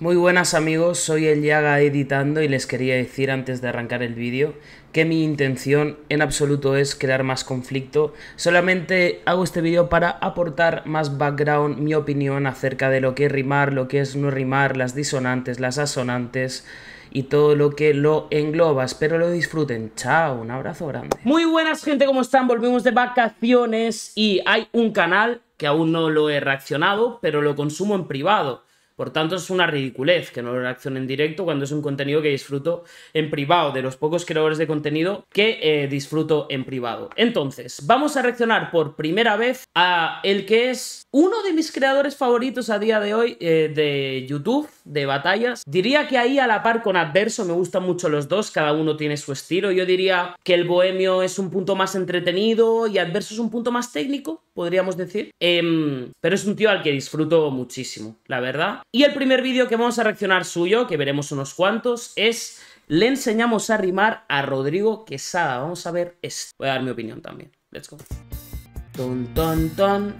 Muy buenas amigos, soy el Yaga editando y les quería decir antes de arrancar el vídeo que mi intención en absoluto es crear más conflicto, solamente hago este vídeo para aportar más background, mi opinión acerca de lo que es rimar, lo que es no rimar, las disonantes, las asonantes y todo lo que lo engloba. Espero lo disfruten. Chao, un abrazo grande. Muy buenas gente, ¿cómo están? Volvimos de vacaciones y hay un canal que aún no lo he reaccionado, pero lo consumo en privado por tanto, es una ridiculez que no lo reaccione en directo cuando es un contenido que disfruto en privado, de los pocos creadores de contenido que eh, disfruto en privado. Entonces, vamos a reaccionar por primera vez a el que es uno de mis creadores favoritos a día de hoy eh, de YouTube, de batallas. Diría que ahí a la par con Adverso me gustan mucho los dos, cada uno tiene su estilo. Yo diría que el Bohemio es un punto más entretenido y Adverso es un punto más técnico, podríamos decir. Em, pero es un tío al que disfruto muchísimo, la verdad. Y el primer vídeo que vamos a reaccionar suyo, que veremos unos cuantos, es le enseñamos a rimar a Rodrigo Quesada. Vamos a ver esto. Voy a dar mi opinión también. Let's go. Ton, ton, ton.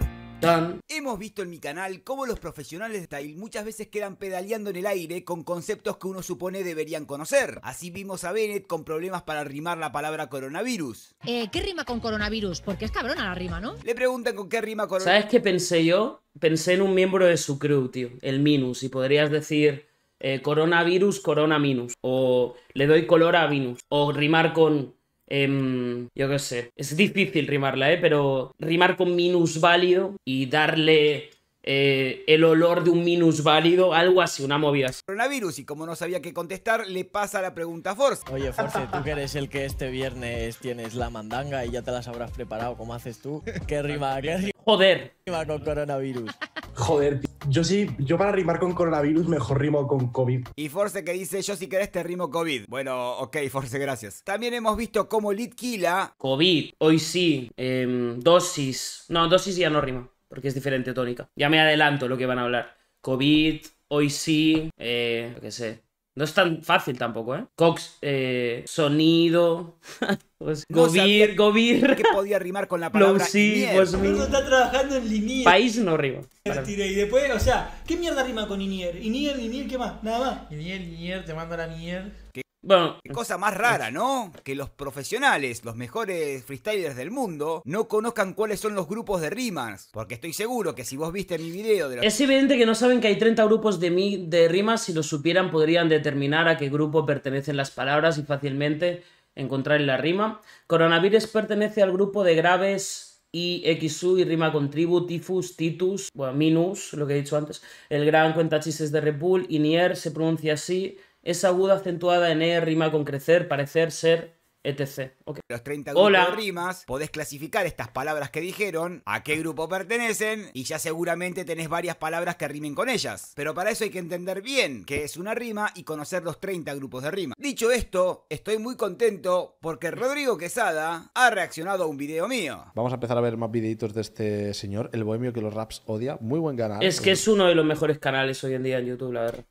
Hemos visto en mi canal cómo los profesionales de tail muchas veces quedan pedaleando en el aire con conceptos que uno supone deberían conocer. Así vimos a Bennett con problemas para rimar la palabra coronavirus. Eh, ¿Qué rima con coronavirus? Porque es cabrona la rima, ¿no? Le preguntan con qué rima coronavirus. ¿Sabes qué pensé yo? Pensé en un miembro de su crew, tío, el Minus, y podrías decir... Eh, coronavirus, corona minus. O le doy color a Minus. O rimar con Em, yo qué sé. Es difícil rimarla, ¿eh? Pero rimar con válido y darle eh, el olor de un minus válido, algo así, una movida así. Coronavirus, y como no sabía qué contestar, le pasa la pregunta a Force. Oye, Force, tú que eres el que este viernes tienes la mandanga y ya te las habrás preparado como haces tú. ¿Qué rima? ¿Qué rima? Joder. rima con coronavirus? Joder, yo sí, yo para rimar con coronavirus mejor rimo con COVID. Y Force que dice, yo si querés te rimo COVID. Bueno, ok, Force, gracias. También hemos visto cómo Litquila... COVID, hoy sí, em, dosis... No, dosis ya no rima, porque es diferente tónica. Ya me adelanto lo que van a hablar. COVID, hoy sí, eh, qué sé, no es tan fácil tampoco, ¿eh? Cox, eh, sonido. pues, no govir, govir. Que podía rimar con la palabra. sí, pues está trabajando en Linier. País no rima. Y después, o sea, ¿qué mierda rima con Inier? Inier, Inier, ¿qué más? Nada más. Inier, Inier, te mando la Mier. ¿Qué? Bueno. cosa más rara, ¿no? Que los profesionales, los mejores freestylers del mundo, no conozcan cuáles son los grupos de rimas. Porque estoy seguro que si vos viste mi video de los... Es evidente que no saben que hay 30 grupos de, rimas. Si lo supieran, podrían determinar a qué grupo pertenecen las palabras y fácilmente encontrar en la rima. Coronavirus pertenece al grupo de graves IXU y rima con tribu, tifus, titus, bueno, minus, lo que he dicho antes. El gran cuenta chistes de Repul, Inier se pronuncia así es aguda acentuada en E, rima con crecer, parecer, ser, etc. Los 30 grupos de rimas, podés clasificar estas palabras que dijeron, a qué grupo pertenecen, y ya seguramente tenés varias palabras que rimen con ellas. Pero para eso hay que entender bien qué es una rima y conocer los 30 grupos de rima. Dicho esto, estoy muy contento porque Rodrigo Quesada ha reaccionado a un video mío. Vamos a empezar a ver más videitos de este señor, el bohemio que los raps odia. Muy buen canal. Es que es uno de los mejores canales hoy en día en YouTube, la verdad.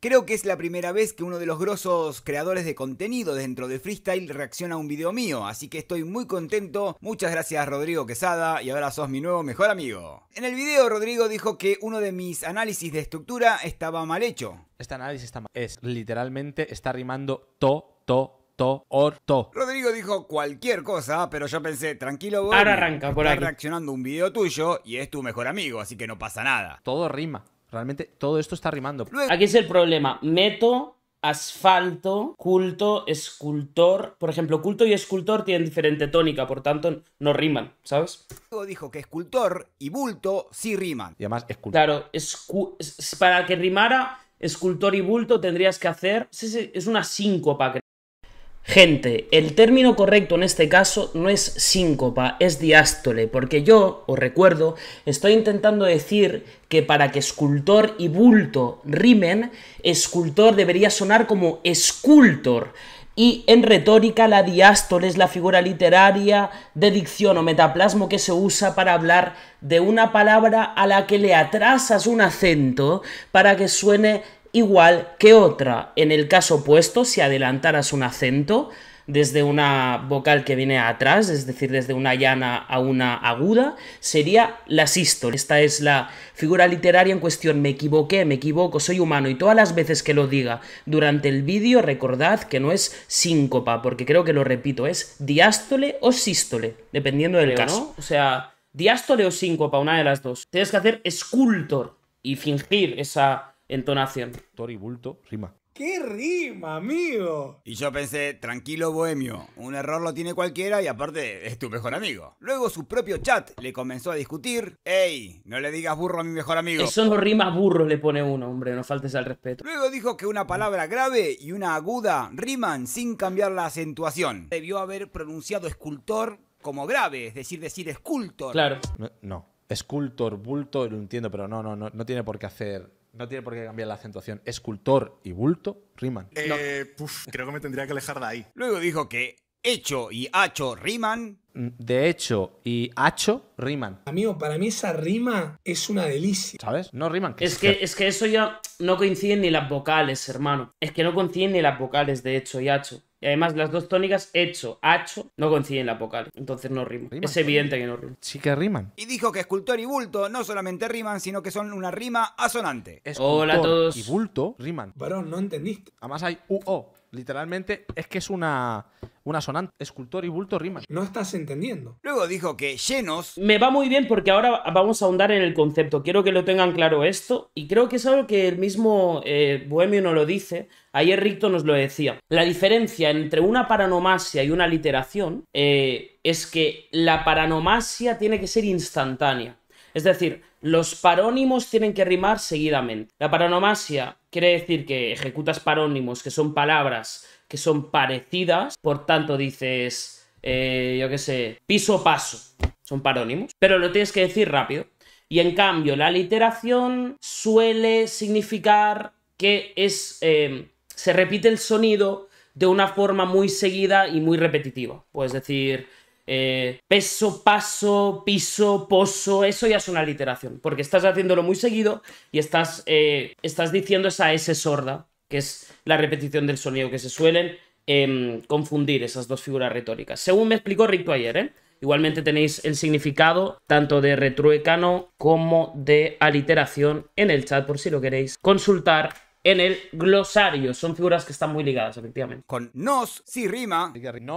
Creo que es la primera vez que uno de los grosos creadores de contenido dentro de freestyle reacciona a un video mío, así que estoy muy contento. Muchas gracias Rodrigo Quesada y ahora sos mi nuevo mejor amigo. En el video Rodrigo dijo que uno de mis análisis de estructura estaba mal hecho. Este análisis está mal. Es literalmente está rimando to, to, to, or, Rodrigo dijo cualquier cosa, pero yo pensé, tranquilo, vos. Ahora arranca por ahí. reaccionando un video tuyo y es tu mejor amigo, así que no pasa nada. Todo rima. Realmente todo esto está rimando. Aquí es el problema. Meto asfalto, culto, escultor. Por ejemplo, culto y escultor tienen diferente tónica, por tanto no riman, ¿sabes? Dijo que escultor y bulto sí riman. Y además, escultor. Claro, para que rimara escultor y bulto tendrías que hacer. Es una síncopa, Gente, el término correcto en este caso no es síncopa, es diástole, porque yo, os recuerdo, estoy intentando decir que para que escultor y bulto rimen, escultor debería sonar como escultor. Y en retórica la diástole es la figura literaria de dicción o metaplasmo que se usa para hablar de una palabra a la que le atrasas un acento para que suene igual que otra. En el caso opuesto, si adelantaras un acento desde una vocal que viene atrás, es decir, desde una llana a una aguda, sería la sístole. Esta es la figura literaria en cuestión. Me equivoqué, me equivoco, soy humano. Y todas las veces que lo diga durante el vídeo, recordad que no es síncopa, porque creo que lo repito, es diástole o sístole, dependiendo del caso. O sea, diástole o síncopa, una de las dos. Tienes que hacer escultor y fingir esa entonación. Tori Bulto, rima. ¡Qué rima, amigo! Y yo pensé, tranquilo bohemio, un error lo tiene cualquiera y aparte es tu mejor amigo. Luego su propio chat le comenzó a discutir, ¡Ey! No le digas burro a mi mejor amigo. Eso no rima burro, le pone uno, hombre, no faltes al respeto. Luego dijo que una palabra grave y una aguda riman sin cambiar la acentuación. Debió haber pronunciado escultor como grave, es decir, decir escultor. Claro. no escultor, bulto, lo entiendo, pero no, no, no, no tiene por qué hacer no tiene por qué cambiar la acentuación. Escultor y bulto riman. Eh, creo que me tendría que alejar de ahí. Luego dijo que hecho y hacho riman. Mm, de hecho y hacho riman. Amigo, para mí esa rima es una delicia. ¿Sabes? No riman. Es que, es que eso ya no coinciden ni las vocales, hermano. Es que no coinciden ni las vocales de hecho y hacho además las dos tónicas hecho, hacho, no coinciden la vocal. Entonces no riman. es evidente que no rima Sí que riman. Y dijo que escultor y bulto no solamente riman, sino que son una rima asonante. Hola a todos. Y bulto riman. Varón, no entendiste. Además hay UO. Literalmente es que es una, una sonante. Escultor y bulto rima. No estás entendiendo. Luego dijo que llenos. Me va muy bien porque ahora vamos a ahondar en el concepto. Quiero que lo tengan claro esto. Y creo que es algo que el mismo eh, Bohemio no lo dice. Ayer Ricto nos lo decía. La diferencia entre una paranomasia y una literación eh, es que la paranomasia tiene que ser instantánea. Es decir, los parónimos tienen que rimar seguidamente. La paronomasia quiere decir que ejecutas parónimos, que son palabras que son parecidas, por tanto dices, eh, yo qué sé, piso paso. Son parónimos, pero lo tienes que decir rápido. Y en cambio, la literación suele significar que es, eh, se repite el sonido de una forma muy seguida y muy repetitiva. Puedes decir, eh, peso, paso, piso, pozo, eso ya es una aliteración porque estás haciéndolo muy seguido y estás, eh, estás diciendo esa S sorda, que es la repetición del sonido, que se suelen em, confundir esas dos figuras retóricas. Según me explicó Ricto ayer, ¿eh? Igualmente tenéis el significado tanto de retruécano como de aliteración en el chat por si lo queréis consultar en el glosario. Son figuras que están muy ligadas, efectivamente. Con nos sí rima.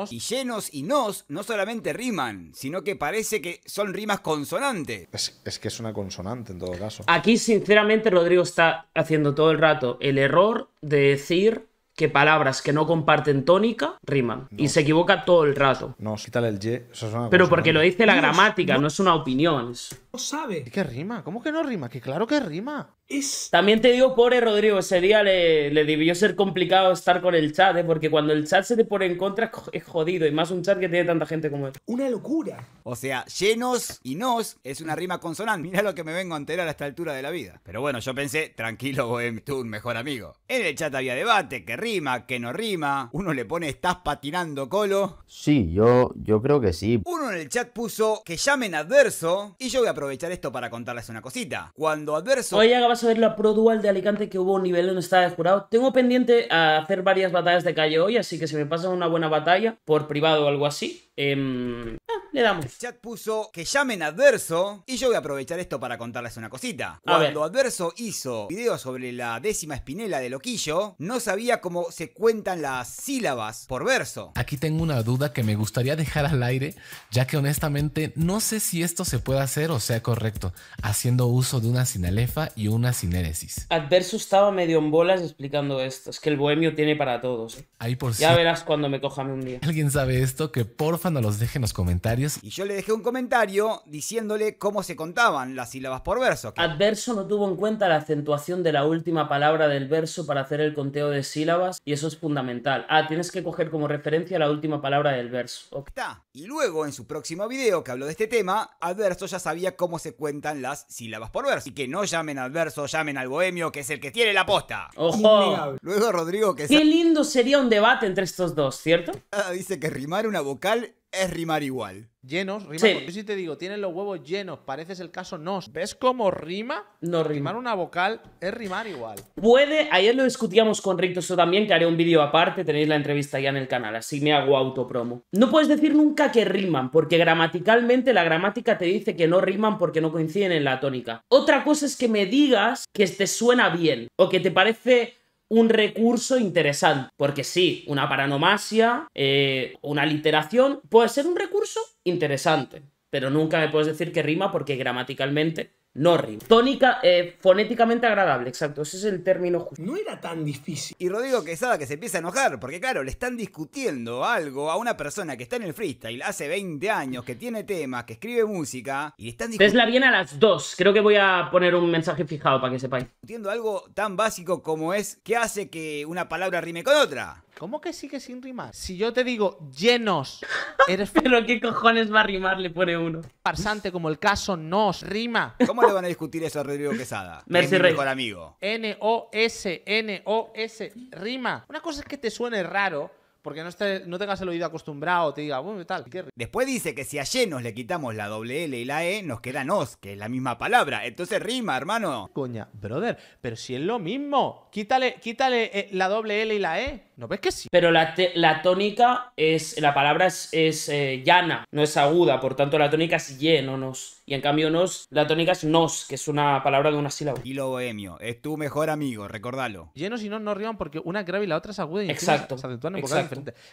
Y llenos y nos no solamente riman, sino que parece que son rimas consonantes. Es, que es una consonante en todo caso. Aquí, sinceramente, Rodrigo está haciendo todo el rato el error de decir que palabras que no comparten tónica riman. Y se equivoca todo el rato. No quítale el Y. Pero porque lo dice la gramática, no. es una opinión sabe. ¿Qué rima? ¿Cómo que no rima? Que claro que rima. Es... También te digo, pobre Rodrigo, ese día le, debió ser complicado estar con el chat, ¿eh? porque cuando el chat se te pone en contra es jodido, y más un chat que tiene tanta gente como él. Una locura. O sea, llenos y nos es una rima consonante. Mira lo que me vengo a enterar a esta altura de la vida. Pero bueno, yo pensé, tranquilo, Bohem, tú un mejor amigo. En el chat había debate, que rima, que no rima. Uno le pone, estás patinando colo. Sí, yo, yo creo que sí. Uno en el chat puso que llamen adverso, y yo voy a probar aprovechar esto para contarles una cosita. Cuando Adverso... Hoy acabas de ver la Pro Dual de Alicante que hubo un nivel en estaba de jurado. Tengo pendiente a hacer varias batallas de calle hoy, así que si me pasan una buena batalla, por privado o algo así, Em, le damos. chat puso que llamen Adverso y yo voy a aprovechar esto para contarles una cosita. Cuando Adverso hizo video sobre la décima espinela de Loquillo, no sabía cómo se cuentan las sílabas por verso. Aquí tengo una duda que me gustaría dejar al aire, ya que honestamente no sé si esto se puede hacer o sea correcto, haciendo uso de una sinalefa y una sinéresis. Adverso estaba medio en bolas explicando esto. Es que el bohemio tiene para todos. Ahí por Ya verás cuando me cojan un día. ¿Alguien sabe esto? Que favor cuando los deje en los comentarios. Y yo le dejé un comentario diciéndole cómo se contaban las sílabas por verso. Adverso no tuvo en cuenta la acentuación de la última palabra del verso para hacer el conteo de sílabas y eso es fundamental. Ah, tienes que coger como referencia la última palabra del verso. Ok, Y luego, en su próximo video que habló de este tema, Adverso ya sabía cómo se cuentan las sílabas por verso. Y que no llamen Adverso, llamen al bohemio, que es el que tiene la posta. ¡Ojo! Luego Rodrigo que... Qué lindo sería un debate entre estos dos, ¿cierto? Ah, dice que rimar una vocal es rimar igual. Llenos, rima. Yo te digo, tienen los huevos llenos, pareces el caso no. ¿Ves cómo rima? No rima. Rimar una vocal es rimar igual. Puede, ayer lo discutíamos con eso también, que haré un vídeo aparte, tenéis la entrevista ya en el canal, así me hago autopromo. No puedes decir nunca que riman, porque gramaticalmente la gramática te dice que no riman porque no coinciden en la tónica. Otra cosa es que me digas que te suena bien, o que te parece un recurso interesante. Porque sí, una paranomasia, eh, una literación, puede ser un recurso interesante. Pero nunca me puedes decir que rima porque gramaticalmente no rima Tónica, eh, fonéticamente agradable, exacto. Ese es el término justo. No era tan difícil. Y Rodrigo Quesada que se empieza a enojar, porque claro, le están discutiendo algo a una persona que está en el freestyle hace 20 años, que tiene temas, que escribe música, y le están discutiendo. la bien a las dos Creo que voy a poner un mensaje fijado para que sepáis. Discutiendo algo tan básico como es qué hace que una palabra rime con otra. ¿Cómo que sigue sin rimar? Si yo te digo llenos, eres. Pero qué cojones va a rimar, le pone uno. Farsante como el caso nos rima. ¿Cómo van a discutir eso a Rodrigo Quesada. Merci es amigo. N-O-S-N-O-S. Rima. Una cosa es que te suene raro. Porque no, no tengas el oído acostumbrado, te diga, bueno, tal. Después dice que si a nos le quitamos la doble L y la E, nos queda nos, que es la misma palabra. Entonces rima, hermano. Coña, brother, pero si es lo mismo. Quítale, quítale eh, la doble L y la E. ¿No ves que sí? Pero la, tónica es. La palabra es, eh, llana, no es aguda. Por tanto, la tónica es ye, nos. Y en cambio, nos. La tónica es nos, que es una palabra de una sílaba. Y bohemio. Es tu mejor amigo, recordalo. Llenos y no nos rían porque una es grave y la otra es aguda. Y exacto. Se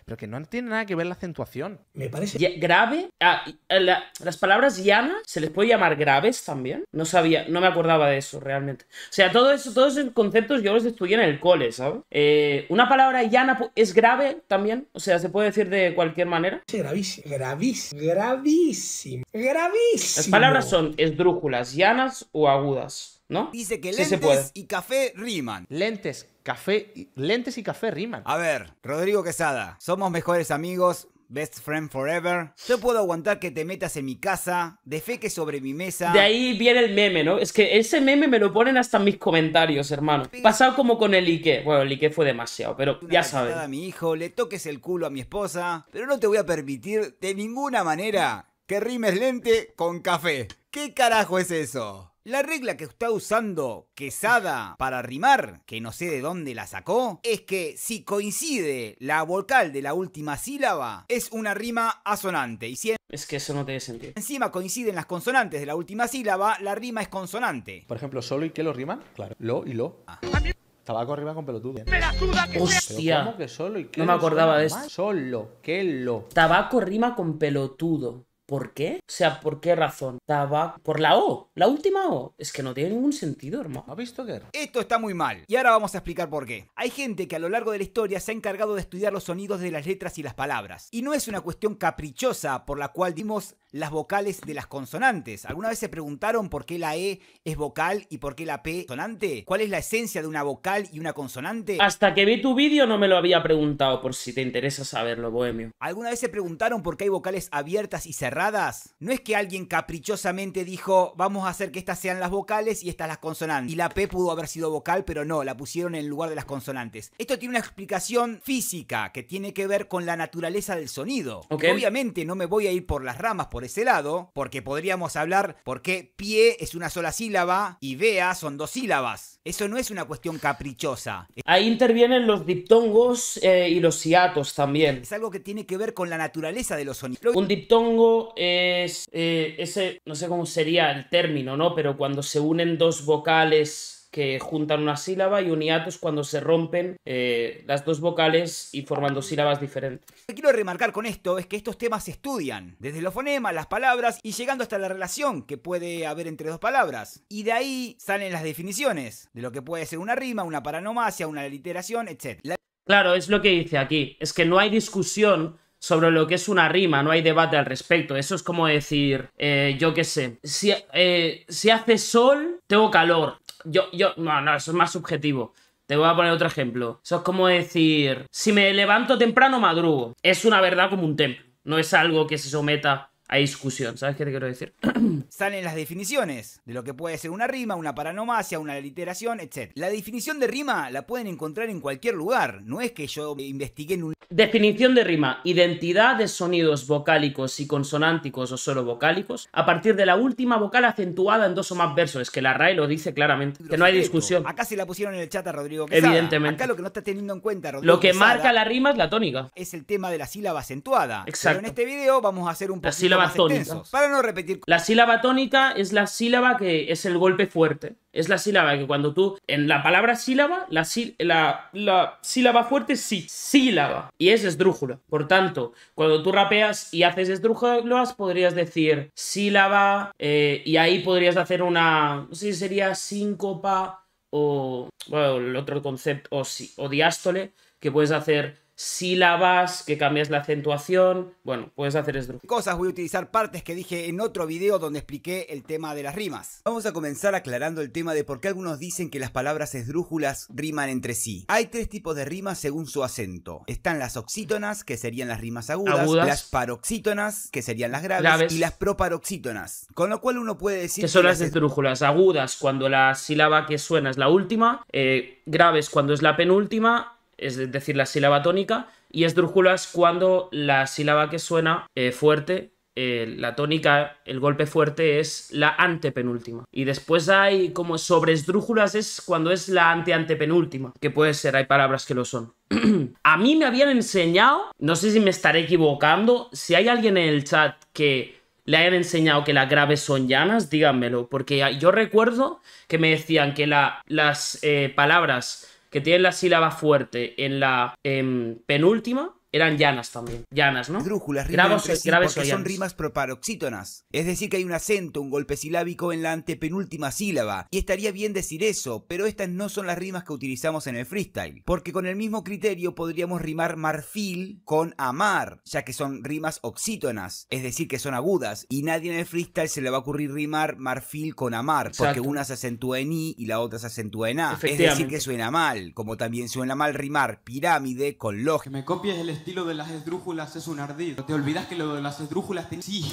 Pero que no tiene nada que ver la acentuación. Me parece. grave. Ah, eh, las palabras llana se les puede llamar graves también. No sabía, no me acordaba de eso realmente. O sea, todo eso, todos esos conceptos yo los estudié en el cole, ¿sabes? Eh, una palabra llana es grave también, o sea, se puede decir de cualquier manera. Sí, gravísimo, gravísimo, gravísimo, gravísimo. Las palabras son esdrújulas, llanas o agudas, ¿no? Dice que lentes y café riman. Lentes, café, lentes y café riman. A ver, Rodrigo Quesada, somos mejores amigos, Best Friend Forever. Yo puedo aguantar que te metas en mi casa, de fe que sobre mi mesa. De ahí viene el meme, ¿no? Es que ese meme me lo ponen hasta en mis comentarios, hermano. Pasado como con el Ike. Bueno, el Ike fue demasiado, pero ya sabes. a mi hijo, le toques el culo a mi esposa, pero no te voy a permitir de ninguna manera que rimes lente con café. ¿Qué carajo es eso? La regla que está usando Quesada para rimar, que no sé de dónde la sacó, es que si coincide la vocal de la última sílaba, es una rima asonante. Y si es que eso no tiene sentido. Encima coinciden las consonantes de la última sílaba, la rima es consonante. Por ejemplo, solo y qué lo riman, claro. Lo y lo. Ah. Tabaco arriba con pelotudo. Hostia. no me acordaba de eso. Solo, que lo. Tabaco rima con pelotudo. ¿Por qué? O sea, ¿por qué razón? Estaba Por la O, la última O. Es que no tiene ningún sentido, hermano. ¿Has visto qué? Esto está muy mal. Y ahora vamos a explicar por qué. Hay gente que a lo largo de la historia se ha encargado de estudiar los sonidos de las letras y las palabras. Y no es una cuestión caprichosa por la cual dimos las vocales de las consonantes. ¿Alguna vez se preguntaron por qué la E es vocal y por qué la P consonante? ¿Cuál es la esencia de una vocal y una consonante? Hasta que vi tu vídeo no me lo había preguntado, por si te interesa saberlo, bohemio. ¿Alguna vez se preguntaron por qué hay vocales abiertas y cerradas? No es que alguien caprichosamente dijo, vamos a hacer que estas sean las vocales y estas las consonantes. Y la P pudo haber sido vocal, pero no, la pusieron en lugar de las consonantes. Esto tiene una explicación física que tiene que ver con la naturaleza del sonido. Obviamente no me voy a ir por las ramas por ese lado, porque podríamos hablar por qué pie es una sola sílaba y vea son dos sílabas. Eso no es una cuestión caprichosa. Ahí intervienen los diptongos eh, y los hiatos también. Es algo que tiene que ver con la naturaleza de los sonidos. Un diptongo es eh, ese, no sé cómo sería el término, ¿no? Pero cuando se unen dos vocales que juntan una sílaba y un hiato cuando se rompen eh, las dos vocales y forman sílabas diferentes. Lo que quiero remarcar con esto es que estos temas se estudian, desde los fonemas, las palabras y llegando hasta la relación que puede haber entre dos palabras. Y de ahí salen las definiciones de lo que puede ser una rima, una paranomasia, una literación, etc. Claro, es lo que dice aquí, es que no hay discusión sobre lo que es una rima, no hay debate al respecto. Eso es como decir, eh, yo qué sé, eh, si hace sol, tengo calor. Yo, yo, no, no, eso es más subjetivo. Te voy a poner otro ejemplo. Eso es como decir, si me levanto temprano, madrugo. Es una verdad como un templo. No es algo que se someta hay discusión, ¿sabes qué te quiero decir? Salen las definiciones de lo que puede ser una rima, una paranomasia, una literación, etc. La definición de rima la pueden encontrar en cualquier lugar, no es que yo investigué en un... Definición de rima, identidad de sonidos vocálicos y consonánticos o solo vocálicos, a partir de la última vocal acentuada en dos o más versos, es que la RAE lo dice claramente, que no hay discusión. Acá se la pusieron en el chat a Rodrigo Quesada. Evidentemente. Acá lo que no está teniendo en cuenta Rodrigo Lo que marca la rima es la tónica. Es el tema de la sílaba acentuada. Exacto. Pero en este video vamos a hacer un poquito la sílaba tónica es la sílaba que es el golpe fuerte. Es la sílaba que cuando tú. En la palabra sílaba, la, la, sílaba fuerte sí, sílaba. Y es esdrújula. Por tanto, cuando tú rapeas y haces esdrújulas, podrías decir sílaba. Eh, y ahí podrías hacer una. No sé si sería síncopa o. Bueno, el otro concepto. O, o diástole. Que puedes hacer sílabas, que cambias la acentuación. Bueno, puedes hacer esdrújulas. Cosas, voy a utilizar partes que dije en otro video donde expliqué el tema de las rimas. Vamos a comenzar aclarando el tema de por qué algunos dicen que las palabras esdrújulas riman entre sí. Hay tres tipos de rimas según su acento. Están las oxítonas, que serían las rimas agudas, las paroxítonas, que serían las graves, y las proparoxítonas. Con lo cual uno puede decir... Que son las esdrújulas agudas, cuando la sílaba que suena es la última, eh, graves cuando es la penúltima es decir, la sílaba tónica, y esdrújulas cuando la sílaba que suena eh, fuerte, eh, la tónica, el golpe fuerte es la antepenúltima. Y después hay como esdrújulas: es cuando es la anteantepenúltima, que puede ser, hay palabras que lo son. A mí me habían enseñado, no sé si me estaré equivocando, si hay alguien en el chat que le hayan enseñado que las graves son llanas, díganmelo, porque yo recuerdo que me decían que la, las eh, palabras que tienen la sílaba fuerte en la em, penúltima, eran llanas también, llanas, ¿no? Drújulas rimas. porque son rimas proparoxítonas. Es decir que hay un acento, un golpe silábico en la antepenúltima sílaba. Y estaría bien decir eso, pero estas no son las rimas que utilizamos en el freestyle. Porque con el mismo criterio podríamos rimar marfil con amar, ya que son rimas oxítonas. Es decir que son agudas. Y nadie en el freestyle se le va a ocurrir rimar marfil con amar. Porque una se acentúa en i y la otra se acentúa en a. Es decir que suena mal, como también suena mal rimar pirámide con log. Que me copies el estilo de las esdrújulas es un ardido. Te olvidas que lo de las esdrújulas... tiene...? Sí.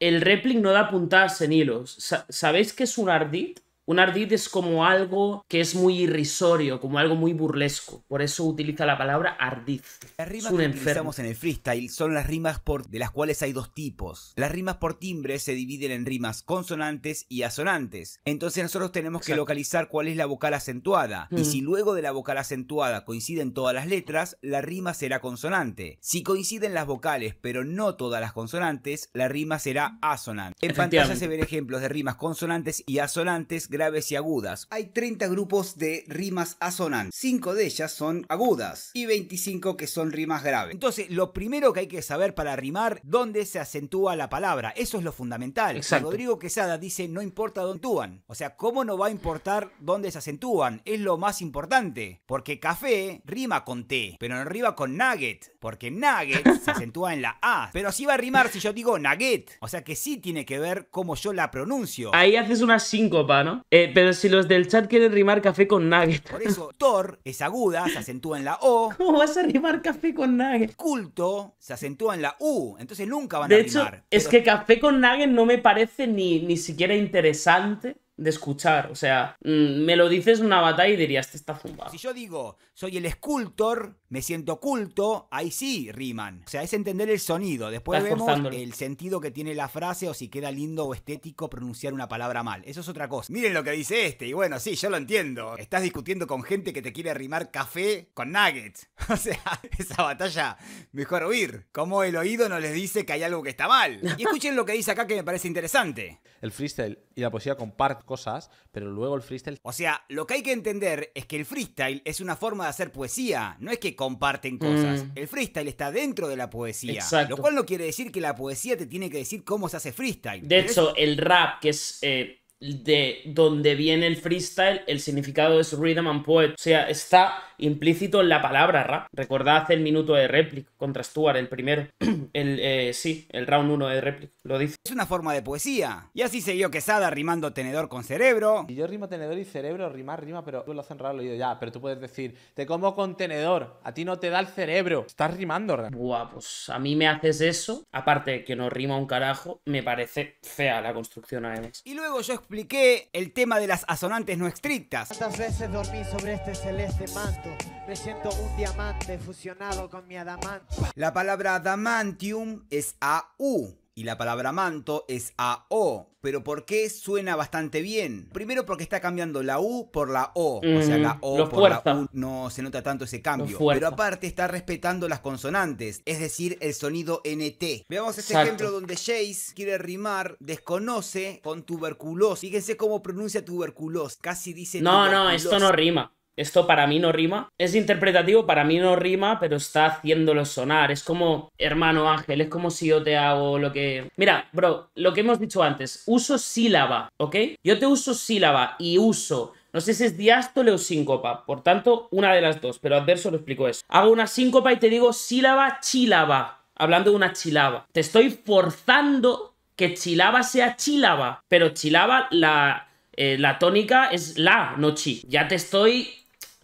El Repling no da puntadas en hilos. ¿Sabéis que es un ardid? Un ardid es como algo que es muy irrisorio, como algo muy burlesco. Por eso utiliza la palabra ardid. Las rimas que utilizamos en el freestyle son las rimas por, de las cuales hay dos tipos. Las rimas por timbre se dividen en rimas consonantes y asonantes. Entonces nosotros tenemos que localizar cuál es la vocal acentuada. Y si luego de la vocal acentuada coinciden todas las letras, la rima será consonante. Si coinciden las vocales pero no todas las consonantes, la rima será asonante. En pantalla se ven ejemplos de rimas consonantes y asonantes graves y agudas. Hay 30 grupos de rimas asonantes, 5 de ellas son agudas y 25 que son rimas graves. Entonces, lo primero que hay que saber para rimar, dónde se acentúa la palabra, eso es lo fundamental. Rodrigo Quesada dice, no importa dónde actúan, o sea, ¿cómo no va a importar dónde se acentúan? Es lo más importante, porque café rima con T, pero no rima con nugget, porque nugget se acentúa en la A, pero sí va a rimar si yo digo nugget, o sea que sí tiene que ver cómo yo la pronuncio. Ahí haces una síncopa, ¿no? Eh, pero si los del chat quieren rimar café con nugget. Por eso Thor es aguda, se acentúa en la O. ¿Cómo vas a rimar café con nugget? Culto se acentúa en la U, entonces nunca van a de hecho, Es que café con nugget no me parece ni, ni siquiera interesante de escuchar. O sea, mm, me lo dices una batalla y dirías, te este está zumbado. Si yo digo, soy el escultor, me siento culto, ahí sí riman. O sea, es entender el sonido. Después vemos el sentido que tiene la frase o si queda lindo o estético pronunciar una palabra mal. Eso es otra cosa. Miren lo que dice este. Y bueno, sí, yo lo entiendo. Estás discutiendo con gente que te quiere rimar café con nuggets. O sea, esa batalla, mejor oír. Como el oído no les dice que hay algo que está mal. Y escuchen lo que dice acá que me parece interesante. El freestyle y la poesía comparten cosas, pero luego el freestyle... O sea, lo que hay que entender es que el freestyle es una forma de hacer poesía, no es que comparten cosas. Mm. El freestyle está dentro de la poesía. Exacto. Lo cual no quiere decir que la poesía te tiene que decir cómo se hace freestyle. De hecho, el rap, que es... Eh, de donde viene el freestyle, el significado es rhythm and poet. O sea, está implícito en la palabra rap. Recordad el minuto de réplica contra Stuart, el primero. el, eh, sí, el round 1 de réplica, lo dice. Es una forma de poesía. Y así siguió Quesada rimando tenedor con cerebro. Y yo rimo tenedor y cerebro, rimar, rima, pero tú lo hacen raro. lo digo ya, pero tú puedes decir, te como con tenedor, a ti no te da el cerebro. Estás rimando, rap pues a mí me haces eso. Aparte de que no rima un carajo, me parece fea la construcción, además. Y luego yo expliqué el tema de las asonantes no estrictas. ¿Cuántas veces dormí sobre este celeste manto? Me siento un diamante fusionado con mi adamantium. La palabra adamantium es AU y la palabra manto es A-O. Pero ¿por qué suena bastante bien? Primero porque está cambiando la U por la O. o sea, la mm, O por la U no se nota tanto ese cambio. Pero aparte está respetando las consonantes, es decir, el sonido NT. Veamos este ejemplo donde Jace quiere rimar, desconoce con tuberculosis. Fíjense cómo pronuncia tuberculosis. Casi dice. No, no, esto no rima esto para mí no rima. Es interpretativo, para mí no rima, pero está haciéndolo sonar. Es como, hermano Ángel, es como si yo te hago lo que... Mira, bro, lo que hemos dicho antes, uso sílaba, ¿ok? Yo te uso sílaba y uso... No sé si es diástole o síncopa, por tanto, una de las dos, pero adverso lo explico eso. Hago una síncopa y te digo sílaba, chilaba hablando de una chilaba. Te estoy forzando que chilaba sea chilaba pero chilaba la, eh, la tónica es la, no chi. Ya te estoy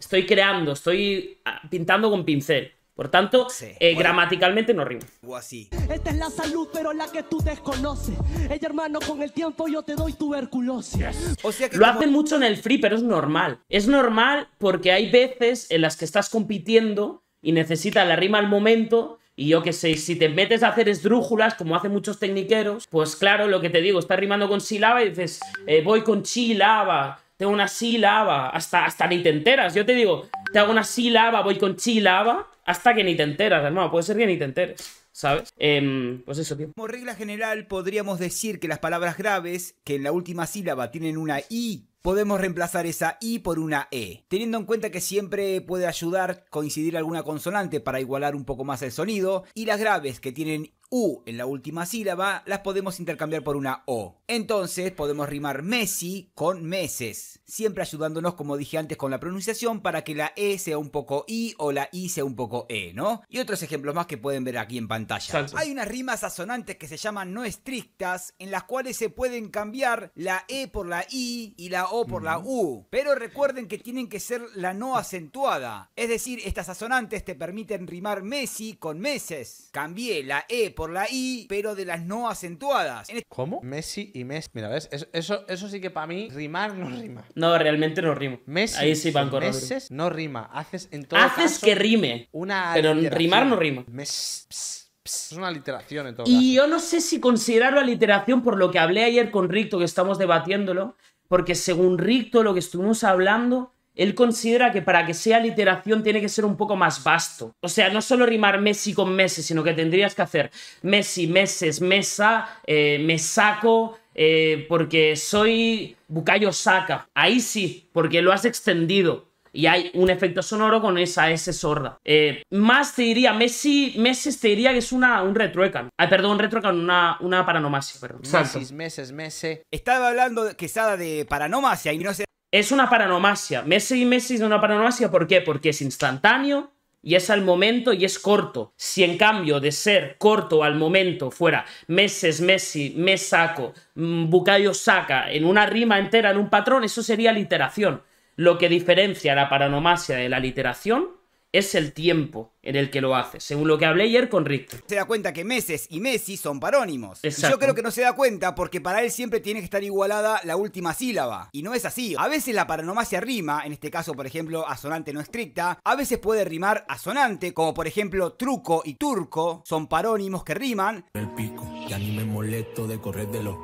estoy creando, estoy ah, pintando con pincel. Por tanto, eh, gramaticalmente no rima. así. Esta es la salud, pero la que tú desconoces. hermano, con el tiempo yo te doy tuberculosis. O Lo hacen mucho en el free, pero es normal. Es normal porque hay veces en las que estás compitiendo y necesitas la rima al momento. Y yo que sé, si te metes a hacer esdrújulas, como hacen muchos tecniqueros, pues claro, lo que te digo, estás rimando con sílaba y dices, eh, voy con chilaba, tengo una sílaba. Hasta, hasta ni te enteras. Yo te digo, te hago una sílaba, voy con chilaba Hasta que ni te enteras, hermano. Puede ser que ni te enteres. ¿Sabes? Em, pues eso, tío. Como regla general, podríamos decir que las palabras graves, que en la última sílaba tienen una I podemos reemplazar esa I por una E, teniendo en cuenta que siempre puede ayudar coincidir alguna consonante para igualar un poco más el sonido, y las graves que tienen U en la última sílaba, las podemos intercambiar por una O. Entonces podemos rimar Messi con meses, siempre ayudándonos, como dije antes, con la pronunciación para que la E sea un poco I o la I sea un poco E, ¿no? Y otros ejemplos más que pueden ver aquí en pantalla. Hay unas rimas asonantes que se llaman no estrictas, en las cuales se pueden cambiar la E por la I y la O por la U. Pero recuerden que tienen que ser la no acentuada. Es decir, estas asonantes te permiten rimar Messi con meses. Cambié la E por la I, pero de las no acentuadas. Este ¿Cómo? Messi y Messi. Mira, ¿ves? Eso, eso, sí que para mí rimar no rima. No, realmente no rima. Messi Ahí sí van meses no rima. Haces Haces que rime. Una pero rimar no rima. Es una literación en todo Y yo no sé si considerarlo literación por lo que hablé ayer con Ricto, que estamos debatiéndolo, porque según Ricto lo que estuvimos hablando él considera que para que sea literación tiene que ser un poco más vasto. O sea, no solo rimar Messi con meses, sino que tendrías que hacer Messi, meses, mesa, eh, me saco, eh, porque soy Bucayo Saca. Ahí sí, porque lo has extendido. Y hay un efecto sonoro con esa S sorda. Eh, más te diría, Messi, Meses te diría que es una, un retruecan. Ay, perdón, un retruecan, una, una paranomasia, perdón. Meses, meses, meses. Estaba hablando Quesada de paranomasia y no sé es una paranomasia. Messi y Messi es una paranomasia, ¿por qué? Porque es instantáneo y es al momento y es corto. Si en cambio de ser corto al momento fuera meses, Messi, me saco, mm, Bucayo saca, en una rima entera, en un patrón, eso sería literación. Lo que diferencia la paranomasia de la literación es el tiempo en el que lo hace, según lo que hablé ayer con Richter. Se da cuenta que meses y Messi son parónimos. yo creo que no se da cuenta porque para él siempre tiene que estar igualada la última sílaba. Y no es así. A veces la paranomasia rima, en este caso, por ejemplo, asonante no estricta. A veces puede rimar asonante, como por ejemplo truco y turco son parónimos que riman. El pico, molesto de correr de los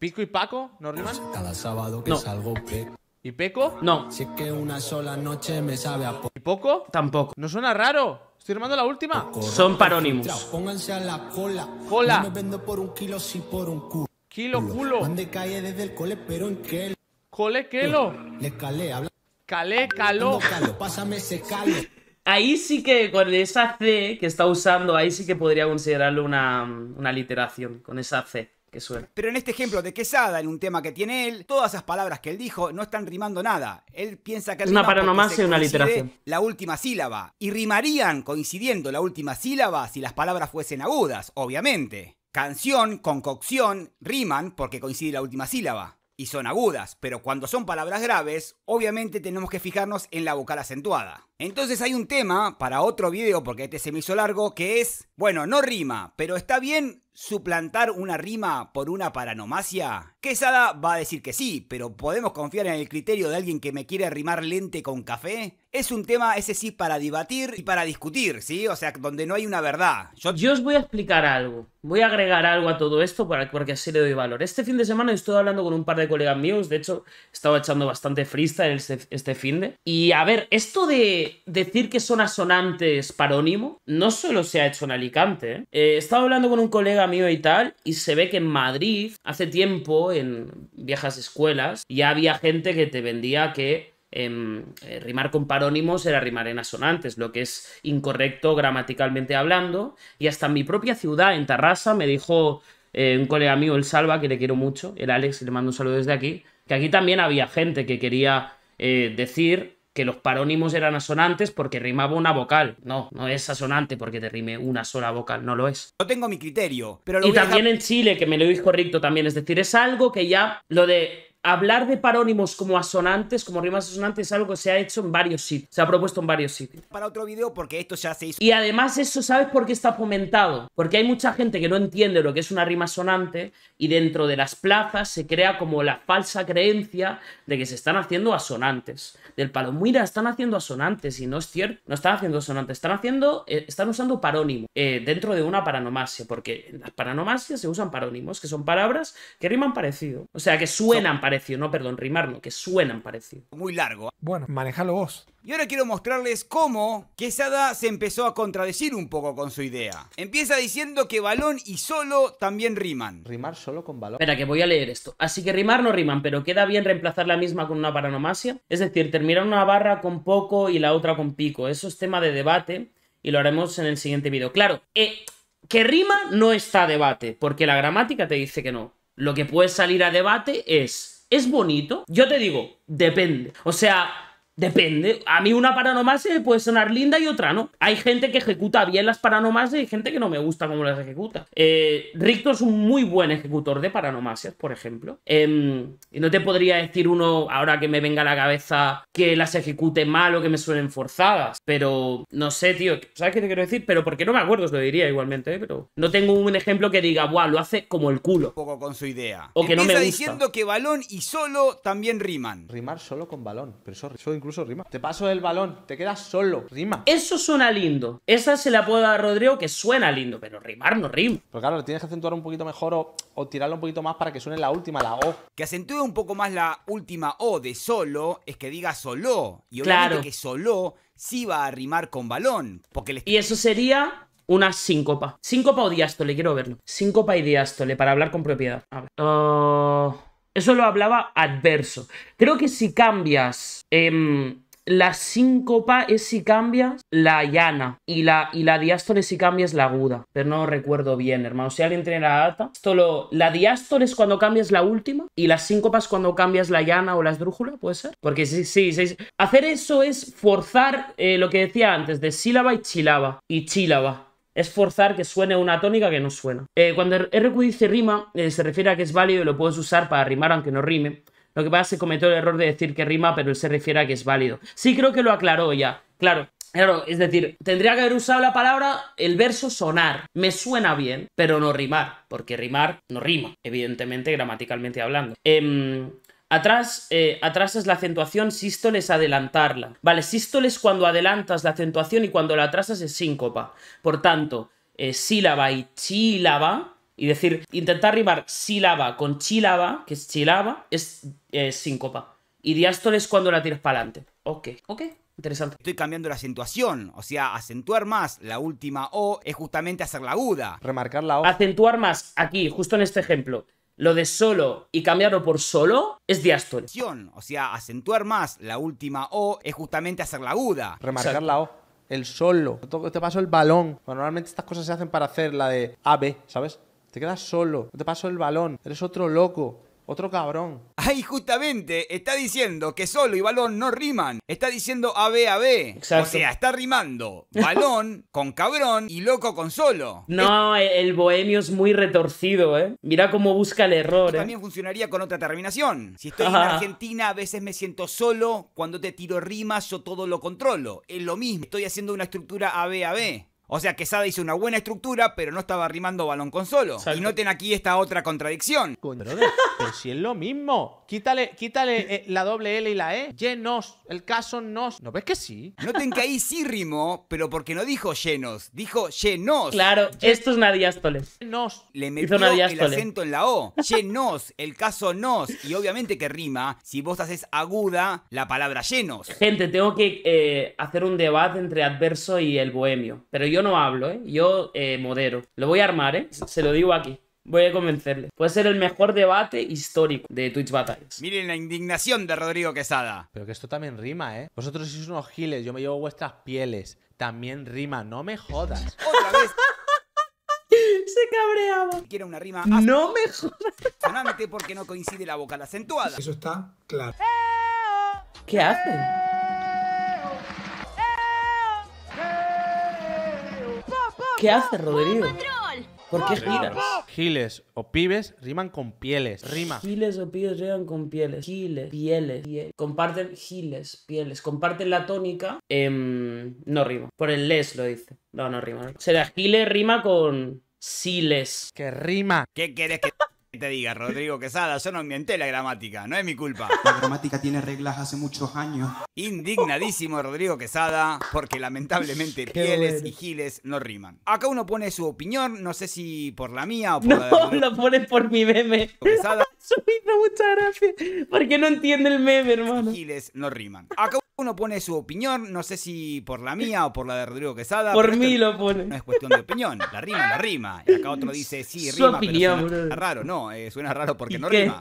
¿Pico y Paco no riman? Cada sábado que salgo ¿Y Peco? No. Si que una sola noche me sabe a ¿Y Poco? Tampoco. ¿No suena raro? ¿Estoy armando la última? Son parónimos. Pónganse a la cola. Cola. No me vendo por un kilo, sí por un culo. Kilo, culo. de calle desde el cole, pero en qué. Cole, quelo. Le calé, habla. Calé, caló. pásame se calé. Ahí sí que con esa C que está usando, ahí sí que podría considerarlo una, una literación, con esa C. Pero en este ejemplo de Quesada, en un tema que tiene él, todas esas palabras que él dijo no están rimando nada. Él piensa que es una paronomasia y una literación. La última sílaba. Y rimarían coincidiendo la última sílaba si las palabras fuesen agudas, obviamente. Canción, concocción, riman porque coincide la última sílaba. Y son agudas, pero cuando son palabras graves, obviamente tenemos que fijarnos en la vocal acentuada. Entonces hay un tema para otro video, porque este se me hizo largo, que es, bueno, no rima, pero está bien suplantar una rima por una paranomasia? Quesada va a decir que sí, pero ¿podemos confiar en el criterio de alguien que me quiere rimar lente con café? Es un tema, ese sí, para debatir y para discutir, ¿sí? O sea, donde no hay una verdad. Yo, os voy a explicar algo. Voy a agregar algo a todo esto porque así le doy valor. Este fin de semana estuve hablando con un par de colegas míos. De hecho, estaba echando bastante freestyle este, este fin de. Y a ver, esto de decir que son asonantes parónimo, no solo se ha hecho en Alicante. ¿eh? Eh, estaba hablando con un colega mío y tal, y se ve que en Madrid, hace tiempo, en viejas escuelas, ya había gente que te vendía que em, eh, rimar con parónimos era rimar en asonantes, lo que es incorrecto gramaticalmente hablando, y hasta en mi propia ciudad, en Tarrasa, me dijo eh, un colega mío, el Salva, que le quiero mucho, el Alex, le mando un saludo desde aquí, que aquí también había gente que quería eh, decir que los parónimos eran asonantes porque rimaba una vocal. No, no es asonante porque te rime una sola vocal, no lo es. No tengo mi criterio, pero Y también en Chile, que me lo dijo correcto también, es decir, es algo que ya lo de hablar de parónimos como asonantes, como rimas asonantes, es algo que se ha hecho en varios sitios, se ha propuesto en varios sitios. Para otro video, porque esto se hizo. Y además eso, ¿sabes por qué está fomentado? Porque hay mucha gente que no entiende lo que es una rima sonante y dentro de las plazas se crea como la falsa creencia de que se están haciendo asonantes. Del palo, mira, están haciendo asonantes y no es cierto, no están haciendo asonantes, están haciendo, eh, están usando parónimo eh, dentro de una paranomasia, porque en las paranomasias se usan parónimos, que son palabras que riman parecido, o sea, que suenan parecido no, perdón, no, que suenan parecido. Muy largo. ¿ah? Bueno, manejalo vos. Y ahora quiero mostrarles cómo Quesada se empezó a contradecir un poco con su idea. Empieza diciendo que balón y solo también riman. Rimar solo con balón. Espera, que voy a leer esto. Así que rimar no riman, pero queda bien reemplazar la misma con una paranomasia. Es decir, terminar una barra con poco y la otra con pico. Eso es tema de debate y lo haremos en el siguiente vídeo. Claro, eh, que rima no está a debate, porque la gramática te dice que no. Lo que puede salir a debate es ¿Es bonito? Yo te digo, depende. O sea, Depende. A mí una paranomase puede sonar linda y otra no. Hay gente que ejecuta bien las paranomasias y gente que no me gusta cómo las ejecuta. Eh, es un muy buen ejecutor de paranomasias, por ejemplo. Em, y no te podría decir uno ahora que me venga a la cabeza que las ejecute mal o que me suenen forzadas. Pero no sé, tío. ¿Sabes qué te quiero decir? Pero porque no me acuerdo, os lo diría igualmente. Eh, pero no tengo un ejemplo que diga, wow, lo hace como el culo. Un poco con su idea. O que no me gusta. diciendo que balón y solo también riman. Rimar solo con balón. Pero eso, incluso rima. Te paso el balón, te quedas solo, rima. Eso suena lindo. Esa se la puedo dar a Rodrigo que suena lindo, pero rimar no rima. Pero claro, tienes que acentuar un poquito mejor o, tirarlo un poquito más para que suene la última, la O. Que acentúe un poco más la última O de solo es que diga solo. Y obviamente que solo sí va a rimar con balón. Porque Y eso sería una síncopa. Síncopa o diástole, quiero verlo. Síncopa y diástole, para hablar con propiedad. A ver. Ah. Eso lo hablaba adverso. Creo que si cambias em, la síncopa es si cambias la llana y la, y la diástole si cambias la aguda. Pero no recuerdo bien, hermano. Si alguien tiene la data, la diástole es cuando cambias la última y la síncopa es cuando cambias la llana o la esdrújula, ¿puede ser? Porque sí, sí, sí. Hacer eso es forzar eh, lo que decía antes de sílaba y chilaba. y chilaba es forzar que suene una tónica que no suena. Eh, cuando RQ dice rima, eh, se refiere a que es válido y lo puedes usar para rimar aunque no rime. Lo que pasa es que cometió el error de decir que rima, pero él se refiere a que es válido. Sí, creo que lo aclaró ya. Claro, Claro, es decir, tendría que haber usado la palabra, el verso sonar. Me suena bien, pero no rimar, porque rimar no rima, evidentemente, gramaticalmente hablando. Em, Atrás, eh, atrás es la acentuación, sístole es adelantarla. Vale, sístole es cuando adelantas la acentuación y cuando la atrasas es síncopa. Por tanto, eh, sílaba y sílaba, y decir, intentar rimar sílaba con chilaba que es chilaba es eh, síncopa. Y diástole es cuando la tiras para adelante. Ok, ok. Interesante. Estoy cambiando la acentuación, o sea, acentuar más la última O es justamente la aguda. Remarcar la O. Acentuar más, aquí, justo en este ejemplo lo de solo y cambiarlo por solo es diástole. O sea, acentuar más la última O es justamente hacer la aguda. Remarcar la O. El solo. Te paso el balón. normalmente estas cosas se hacen para hacer la de AB, ¿sabes? Te quedas solo. Te paso el balón. Eres otro loco. Otro cabrón. ay justamente está diciendo que solo y balón no riman. Está diciendo AB, a b O sea, está rimando balón con cabrón y loco con solo. No, el bohemio es muy retorcido, ¿eh? Mira cómo busca el error. ¿eh? También funcionaría con otra terminación. Si estoy en Argentina, a veces me siento solo. Cuando te tiro rimas, yo todo lo controlo. Es lo mismo. Estoy haciendo una estructura A-B-A-B. O sea, que Sada hizo una buena estructura, pero no estaba rimando balón con solo. Y noten aquí esta otra contradicción. Pero, si es lo mismo. Quítale, quítale eh, la doble L y la E. Llenos. El caso nos. ¿No ves que sí? Noten que ahí sí rimó, pero porque no dijo llenos, dijo llenos. Claro, esto es una diástole. Le metió el acento en la O. Llenos, el caso nos. Y obviamente que rima si vos haces aguda la palabra llenos. Gente, tengo que eh, hacer un debate entre adverso y el bohemio. Pero yo no hablo, ¿eh? Yo eh, modero. Lo voy a armar, ¿eh? Se lo digo aquí. Voy a convencerle. Puede ser el mejor debate histórico de Twitch Battles Miren la indignación de Rodrigo Quesada. Pero que esto también rima, ¿eh? Vosotros sois unos giles, yo me llevo vuestras pieles. También rima, no me jodas. Otra vez. Se cabreaba. Quiero una rima. No me jodas. Solamente porque no coincide la vocal acentuada. Eso está claro. ¿Qué hacen? ¿Qué hace Rodrigo? ¿Por qué giras? Giles o pibes riman con pieles. Rima. Giles o pibes riman con pieles. Giles, pieles, Comparten giles, pieles. Comparten la tónica. Em, no rima. Por el les lo dice. No, no rima. Será giles rima con siles. ¿Qué rima. ¿Qué quieres que.? te diga, Rodrigo Quesada, yo no inventé la gramática, no es mi culpa. La gramática tiene reglas hace muchos años. Indignadísimo Rodrigo Quesada, porque lamentablemente pieles y giles no riman. Acá uno pone su opinión, no sé si por la mía o por no, la de... lo pones por mi meme. Quesada. muchas gracias, porque no entiende el meme, hermano. Giles no riman uno pone su opinión, no sé si por la mía o por la de Rodrigo Quesada. Por mí lo pone. No es cuestión de opinión, la rima, la rima. Y acá otro dice, sí, rima, opinión, pero suena raro. No, eh, suena raro porque no rima.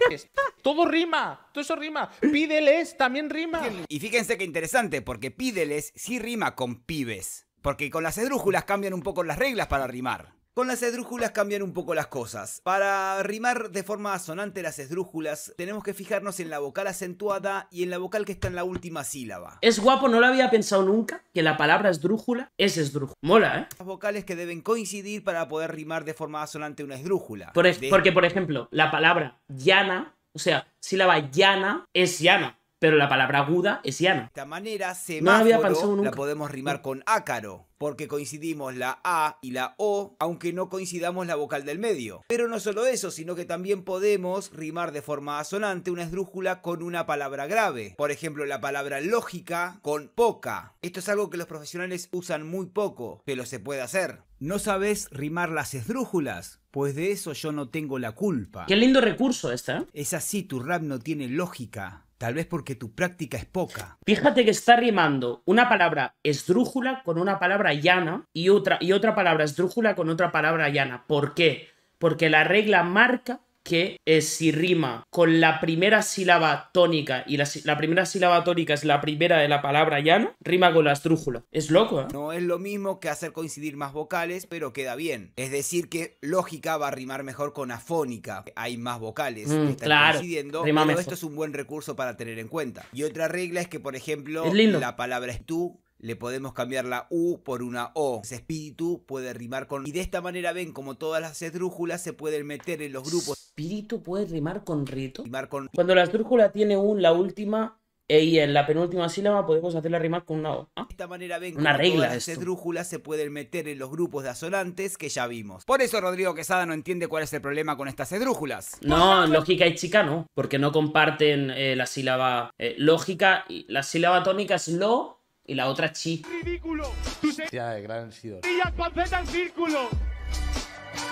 Todo rima, todo eso rima. Pídeles también rima. Y fíjense qué interesante, porque pídeles sí rima con pibes. Porque con las edrújulas cambian un poco las reglas para rimar. Con las esdrújulas cambian un poco las cosas. Para rimar de forma asonante las esdrújulas, tenemos que fijarnos en la vocal acentuada y en la vocal que está en la última sílaba. Es guapo, no lo había pensado nunca, que la palabra esdrújula es esdrújula. Mola, ¿eh? Las vocales que deben coincidir para poder rimar de forma asonante una esdrújula. Porque, por ejemplo, la palabra llana, o sea, sílaba llana es llana pero la palabra aguda es llana. De esta manera, semáforo había la podemos rimar con ácaro, porque coincidimos la A y la O, aunque no coincidamos la vocal del medio. Pero no solo eso, sino que también podemos rimar de forma asonante una esdrújula con una palabra grave. Por ejemplo, la palabra lógica con poca. Esto es algo que los profesionales usan muy poco, pero se puede hacer. ¿No sabes rimar las esdrújulas? Pues de eso yo no tengo la culpa. Qué lindo recurso este. ¿eh? Es así, tu rap no tiene lógica. Tal vez porque tu práctica es poca. Fíjate que está rimando una palabra esdrújula con una palabra llana y otra, y otra palabra esdrújula con otra palabra llana. ¿Por qué? Porque la regla marca que si rima con la primera sílaba tónica y la, primera sílaba tónica es la primera de la palabra llano, rima con la estrújula. Es loco, ¿eh? No es lo mismo que hacer coincidir más vocales, pero queda bien. Es decir, que lógica va a rimar mejor con afónica. Hay más vocales mm, que coincidiendo, pero esto es un buen recurso para tener en cuenta. Y otra regla es que, por ejemplo, la palabra es tú le podemos cambiar la U por una O. Ese espíritu puede rimar con... Y de esta manera ven como todas las esdrújulas se pueden meter en los grupos. Espíritu puede rimar con rito. Cuando la esdrújula tiene un, la última, e, y en la penúltima sílaba podemos hacerla rimar con una O. ¿ah? De esta manera ven una regla todas las esdrújulas se pueden meter en los grupos de asolantes que ya vimos. Por eso Rodrigo Quesada no entiende cuál es el problema con estas esdrújulas. No, lógica y chica no, porque no comparten eh, la sílaba eh, lógica y la sílaba tónica es lo y la otra Chi. ¡Ridículo! Tú Ya, el gran Sidor. ya en círculo.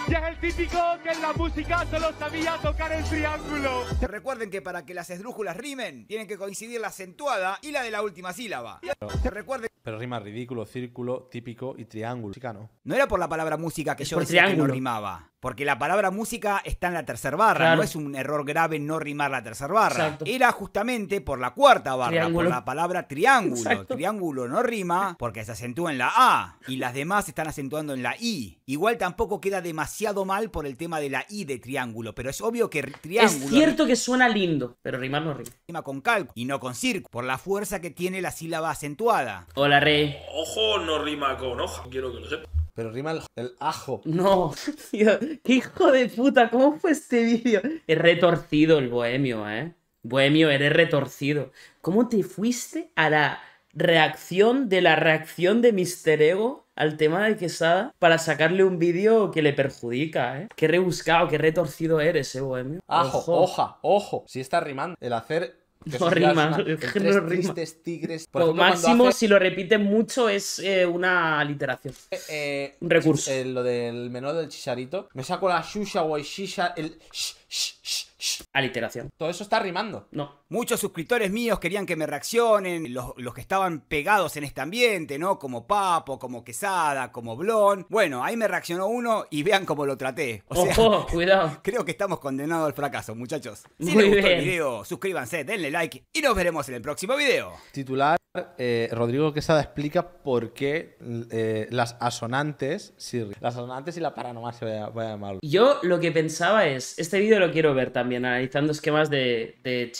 Y es el típico que en la música solo sabía tocar el triángulo. Recuerden que para que las esdrújulas rimen, tienen que coincidir la acentuada y la de la última sílaba. Pero, Recuerden... Pero rima ridículo, círculo, típico y triángulo. Chica, ¿no? era por la palabra música que es yo decía que no rimaba. Porque la palabra música está en la tercera barra, no es un error grave no rimar la tercera barra. Era justamente por la cuarta barra, por la palabra triángulo. Triángulo no rima porque se acentúa en la A y las demás están acentuando en la I. Igual tampoco queda demasiado mal por el tema de la I de triángulo, pero es obvio que triángulo. Es cierto que suena lindo, pero rimar no rima. Rima con calco y no con circo, por la fuerza que tiene la sílaba acentuada. Hola, Rey. Ojo no rima con hoja, quiero que lo sepa. Pero rima el, ajo. No, tío, hijo de puta, ¿cómo fue este vídeo? Es retorcido el bohemio, ¿eh? Bohemio, eres retorcido. ¿Cómo te fuiste a la reacción de la reacción de Mister Ego al tema de Quesada para sacarle un vídeo que le perjudica, ¿eh? Qué rebuscado, qué retorcido eres, eh, bohemio. Ajo, ojo. hoja, ojo. Si está rimando. El hacer no rima. es tigres. Por máximo, si lo repiten mucho, es eh, una aliteración. Eh, eh, un recurso. lo del menor del chicharito. Me saco la shusha o el shisha. El Aliteración. Todo eso está rimando. No. Muchos suscriptores míos querían que me reaccionen, los, que estaban pegados en este ambiente, ¿no? Como Papo, como Quesada, como Blon. Bueno, ahí me reaccionó uno y vean cómo lo traté. O cuidado. creo que estamos condenados al fracaso, muchachos. Si Muy les gustó bien. el video, suscríbanse, denle like y nos veremos en el próximo video. Titular, eh, Rodrigo Quesada explica por qué eh, las asonantes, las asonantes y la paranoma se a, a Yo lo que pensaba es, este video lo quiero ver también, analizando esquemas de, de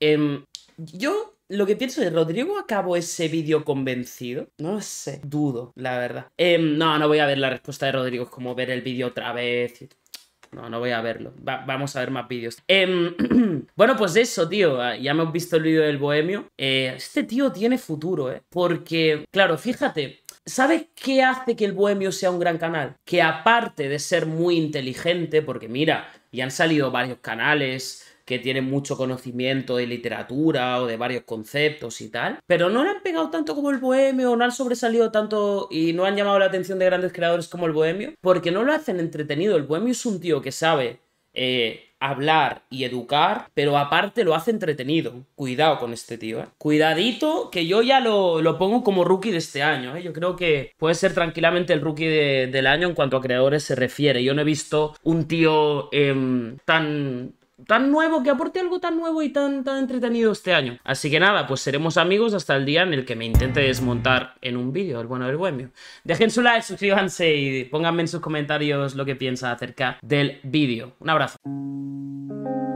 Em, yo lo que pienso es, ¿Rodrigo acabó ese vídeo convencido? No sé, dudo, la verdad. Em, no, no voy a ver la respuesta de Rodrigo, es como ver el vídeo otra vez no, no voy a verlo. vamos a ver más vídeos. Em, bueno, pues eso, tío. Ah, ya hemos visto el vídeo del Bohemio. Eh, este tío tiene futuro, ¿eh? Porque, claro, fíjate. ¿Sabes qué hace que el Bohemio sea un gran canal? Que aparte de ser muy inteligente, porque mira, ya han salido varios canales que tiene mucho conocimiento de literatura o de varios conceptos y tal, pero no le han pegado tanto como el bohemio, no han sobresalido tanto y no han llamado la atención de grandes creadores como el bohemio, porque no lo hacen entretenido. El bohemio es un tío que sabe eh, hablar y educar, pero aparte lo hace entretenido. Cuidado con este tío, ¿eh? Cuidadito, que yo ya lo, lo, pongo como rookie de este año, ¿eh? Yo creo que puede ser tranquilamente el rookie del año en cuanto a creadores se refiere. Yo no he visto un tío em, tan tan nuevo, que aporte algo tan nuevo y tan, entretenido este año. Así que nada, pues seremos amigos hasta el día en el que me intente desmontar en un vídeo, el bueno del bohemio. Dejen su like, suscríbanse y pónganme en sus comentarios lo que piensan acerca del vídeo. Un abrazo.